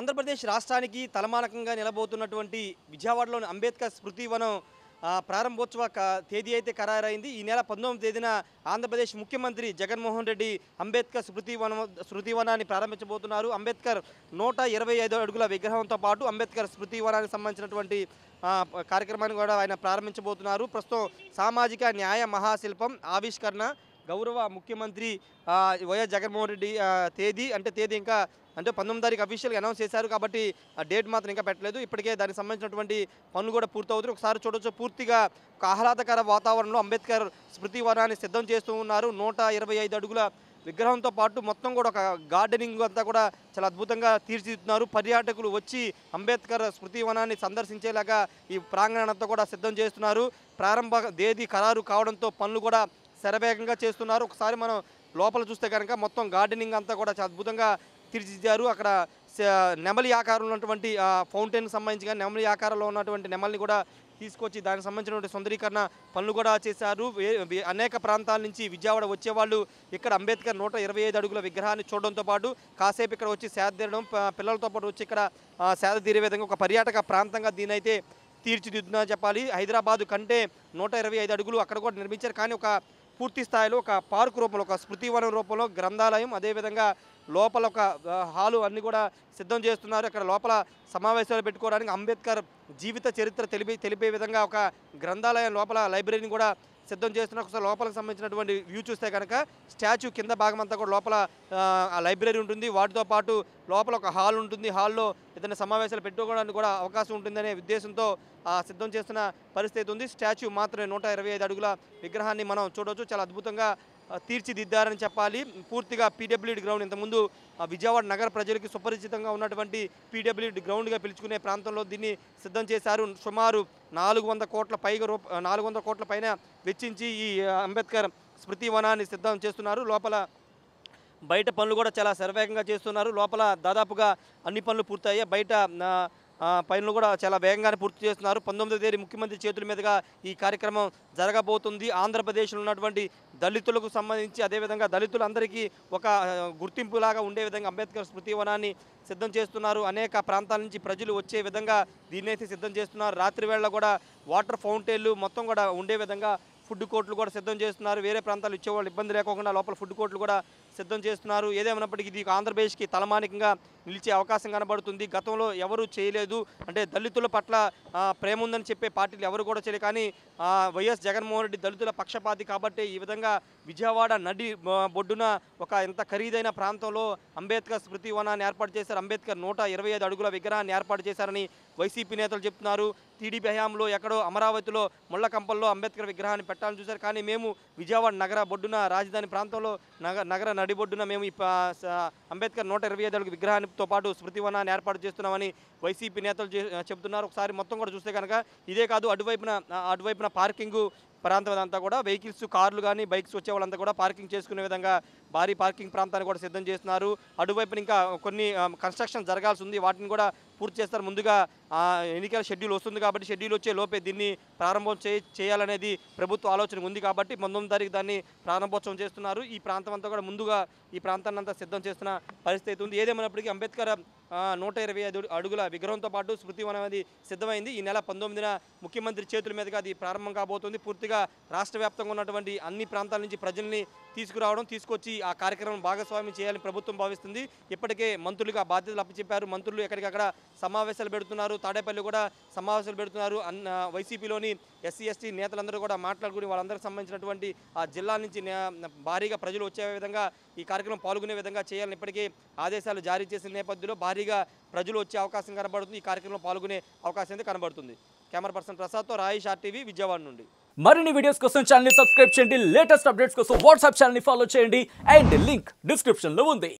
ఆంధ్రప్రదేశ్ రాష్ట్రానికి తలమానకంగా నిలబోతున్నటువంటి విజయవాడలోని అంబేద్కర్ స్మృతి వనం ప్రారంభోత్సవ తేదీ అయితే ఖరారైంది ఈ నెల పంతొమ్మిది తేదీన ఆంధ్రప్రదేశ్ ముఖ్యమంత్రి జగన్మోహన్ రెడ్డి అంబేద్కర్ స్మృతి వనం స్మృతి వనాన్ని ప్రారంభించబోతున్నారు అంబేద్కర్ నూట ఇరవై ఐదు అడుగుల విగ్రహంతో పాటు అంబేద్కర్ స్మృతి వనానికి సంబంధించినటువంటి కార్యక్రమాన్ని కూడా ఆయన ప్రారంభించబోతున్నారు ప్రస్తుతం సామాజిక న్యాయ మహాశిల్పం ఆవిష్కరణ గౌరవ ముఖ్యమంత్రి వైఎస్ జగన్మోహన్ రెడ్డి తేదీ అంటే తేదీ ఇంకా అంటే పంతొమ్మిది తారీఖు అఫీషియల్గా అనౌన్స్ చేశారు కాబట్టి డేట్ మాత్రం ఇంకా పెట్టలేదు ఇప్పటికే దానికి సంబంధించినటువంటి పనులు కూడా పూర్తవుతుంది ఒకసారి చూడొచ్చు పూర్తిగా ఆహ్లాదకర వాతావరణంలో అంబేద్కర్ స్మృతి వనాన్ని సిద్ధం చేస్తూ ఉన్నారు నూట అడుగుల విగ్రహంతో పాటు మొత్తం కూడా ఒక గార్డెనింగ్ అంతా కూడా చాలా అద్భుతంగా తీర్చిదిద్దుతున్నారు పర్యాటకులు వచ్చి అంబేద్కర్ స్మృతి వనాన్ని సందర్శించేలాగా ఈ ప్రాంగణంతో కూడా సిద్ధం చేస్తున్నారు ప్రారంభ తేదీ ఖరారు కావడంతో పనులు కూడా శరవేగంగా చేస్తున్నారు ఒకసారి మనం లోపల చూస్తే కనుక మొత్తం గార్డెనింగ్ అంతా కూడా అద్భుతంగా తీర్చిదిద్దారు అక్కడ నెమలి ఆకారంలో ఉన్నటువంటి ఫౌంటైన్ సంబంధించి కానీ నెమలి ఆకారంలో ఉన్నటువంటి నెమల్ని కూడా తీసుకొచ్చి దానికి సంబంధించినటువంటి సుందరీకరణ పనులు కూడా చేశారు అనేక ప్రాంతాల నుంచి విజయవాడ వచ్చేవాళ్ళు ఇక్కడ అంబేద్కర్ నూట ఇరవై ఐదు అడుగుల విగ్రహాన్ని చూడడంతో పాటు కాసేపు ఇక్కడ వచ్చి సేద తీరడం పిల్లలతో పాటు వచ్చి ఇక్కడ సేద తీరే విధంగా ఒక పర్యాటక ప్రాంతంగా దీనైతే తీర్చిదిద్దునా చెప్పాలి హైదరాబాదు కంటే నూట ఇరవై ఐదు అడుగులు అక్కడ కూడా నిర్మించారు కానీ ఒక పూర్తి స్థాయిలో ఒక పార్క్ రూపంలో ఒక స్మృతివనం రూపంలో గ్రంథాలయం అదేవిధంగా లోపల ఒక హాలు అన్నీ కూడా సిద్ధం చేస్తున్నారు అక్కడ లోపల సమావేశాలు పెట్టుకోవడానికి అంబేద్కర్ జీవిత చరిత్ర తెలిపి తెలిపే విధంగా ఒక గ్రంథాలయం లోపల లైబ్రరీని కూడా సిద్ధం చేస్తున్న ఒకసారి లోపలికి సంబంధించినటువంటి వ్యూ చూస్తే కనుక స్టాచ్యూ కింద భాగం అంతా కూడా లోపల లైబ్రరీ ఉంటుంది వాటితో పాటు లోపల ఒక హాల్ ఉంటుంది హాల్లో ఏదైనా సమావేశాలు పెట్టుకోవడానికి కూడా అవకాశం ఉంటుందనే ఉద్దేశంతో సిద్ధం చేస్తున్న పరిస్థితి ఉంది స్టాచ్యూ మాత్రమే నూట అడుగుల విగ్రహాన్ని మనం చూడవచ్చు చాలా అద్భుతంగా తీర్చిదిద్దారని చెప్పాలి పూర్తిగా పీడబ్ల్యూడి గ్రౌండ్ ఇంతకుముందు విజయవాడ నగర ప్రజలకు సుపరిచితంగా ఉన్నటువంటి పీడబ్ల్యూడి గ్రౌండ్గా పిలుచుకునే ప్రాంతంలో దీన్ని సిద్ధం చేశారు సుమారు నాలుగు వంద కోట్ల పైగా రూప నాలుగు వందల కోట్ల పైన వెచ్చించి ఈ అంబేద్కర్ స్మృతి వనాన్ని సిద్ధం చేస్తున్నారు లోపల బయట పనులు కూడా చాలా శరవేగంగా చేస్తున్నారు లోపల దాదాపుగా అన్ని పనులు పూర్తయ్యాయి బయట పనులు కూడా చాలా వేగంగానే పూర్తి చేస్తున్నారు పంతొమ్మిదో తేదీ ముఖ్యమంత్రి చేతుల మీదుగా ఈ కార్యక్రమం జరగబోతుంది ఆంధ్రప్రదేశ్లో ఉన్నటువంటి దళితులకు సంబంధించి అదేవిధంగా దళితులందరికీ ఒక గుర్తింపులాగా ఉండే విధంగా అంబేద్కర్ స్మృతి వనాన్ని సిద్ధం చేస్తున్నారు అనేక ప్రాంతాల నుంచి ప్రజలు వచ్చే విధంగా దీన్నైతే సిద్ధం చేస్తున్నారు రాత్రి వేళ కూడా వాటర్ ఫౌంటైన్లు మొత్తం కూడా ఉండే విధంగా ఫుడ్ కోర్టులు కూడా సిద్ధం చేస్తున్నారు వేరే ప్రాంతాలు ఇచ్చేవాళ్ళు ఇబ్బంది లేకుండా లోపల ఫుడ్ కోర్టులు కూడా సిద్ధం చేస్తున్నారు ఏదేమైనప్పటికీ ఇది ఆంధ్రప్రదేశ్కి తలమానికంగా నిలిచే అవకాశం కనబడుతుంది గతంలో ఎవరు చేయలేదు అంటే దళితుల పట్ల ప్రేమ ఉందని చెప్పే పార్టీలు ఎవరు కూడా చేయలేదు కానీ వైఎస్ జగన్మోహన్ రెడ్డి దళితుల పక్షపాతి కాబట్టి ఈ విధంగా విజయవాడ నడి బొడ్డున ఒక ఎంత ఖరీదైన ప్రాంతంలో అంబేద్కర్ స్మృతి వనాన్ని ఏర్పాటు చేశారు అంబేద్కర్ నూట ఇరవై ఐదు అడుగుల విగ్రహాన్ని ఏర్పాటు చేశారని వైసీపీ నేతలు చెప్తున్నారు టీడీపీ హయాంలో ఎక్కడో అమరావతిలో ముళ్ళకంపల్లో అంబేద్కర్ విగ్రహాన్ని పెట్టాలని చూశారు కానీ మేము విజయవాడ నగర బొడ్డున రాజధాని ప్రాంతంలో నగర నగర నడిబొడ్డున మేము ఈ అంబేద్కర్ నూట ఇరవై ఐదు విగ్రహానితో పాటు స్మృతివనాన్ని ఏర్పాటు చేస్తున్నామని వైసీపీ నేతలు చెబుతున్నారు ఒకసారి మొత్తం కూడా చూస్తే కనుక ఇదే కాదు అటువైపున అటువైపున పార్కింగు ప్రాంతం అంతా కూడా వెహికల్స్ కార్లు కానీ బైక్స్ వచ్చే వాళ్ళంతా కూడా పార్కింగ్ చేసుకునే విధంగా భారీ పార్కింగ్ ప్రాంతాన్ని కూడా సిద్ధం చేస్తున్నారు అటువైపున ఇంకా కొన్ని కన్స్ట్రక్షన్ జరగాల్సి ఉంది వాటిని కూడా పూర్తి చేస్తారు ముందుగా ఎన్నికల షెడ్యూల్ వస్తుంది కాబట్టి షెడ్యూల్ వచ్చే లోపే దీన్ని ప్రారంభం చేయాలనేది ప్రభుత్వ ఆలోచన ఉంది కాబట్టి పంతొమ్మిది తారీఖు దాన్ని ప్రారంభోత్సవం చేస్తున్నారు ఈ ప్రాంతం అంతా కూడా ముందుగా ఈ ప్రాంతాన్ని అంతా సిద్ధం చేస్తున్న పరిస్థితి ఉంది ఏదేమైనప్పటికీ అంబేద్కర్ నూట ఇరవై ఐదు అడుగుల విగ్రహంతో పాటు స్మృతివనం అనేది సిద్ధమైంది ఈ నెల పంతొమ్మిదిన ముఖ్యమంత్రి చేతుల మీదుగా అది ప్రారంభం కాబోతుంది పూర్తిగా రాష్ట్ర వ్యాప్తంగా ఉన్నటువంటి అన్ని ప్రాంతాల నుంచి ప్రజల్ని తీసుకురావడం తీసుకొచ్చి ఆ కార్యక్రమం భాగస్వామ్యం చేయాలని ప్రభుత్వం భావిస్తుంది ఇప్పటికే మంత్రులుగా బాధ్యతలు అప్పచెప్పారు మంత్రులు ఎక్కడికక్కడ సమావేశాలు పెడుతున్నారు తాడేపల్లి కూడా సమావేశాలు పెడుతున్నారు అన్న వైసీపీలోని ఎస్సీ ఎస్టీ నేతలందరూ కూడా మాట్లాడుకుని వాళ్ళందరికి సంబంధించినటువంటి ఆ జిల్లా నుంచి భారీగా ప్రజలు వచ్చే విధంగా ఈ కార్యక్రమం పాల్గొనే విధంగా చేయాలని ఇప్పటికీ ఆదేశాలు జారీ చేసిన నేపథ్యంలో భారీగా ప్రజలు వచ్చే అవకాశం కనబడుతుంది ఈ కార్యక్రమంలో పాల్గొనే అవకాశం అయితే కనబడుతుంది కెమెరా పర్సన్ ప్రసాద్తో రాయేష్ ఆర్టీవీ విజయవాడ నుండి మరిన్ని వీడియోస్ కోసం ఛానల్ సబ్స్క్రైబ్ చేయండి లేటెస్ట్ అప్డేట్స్ కోసం వాట్సాప్ ఛానల్ని ఫాలో చేయండి అండ్ లింక్ డిస్క్రిప్షన్లో ఉంది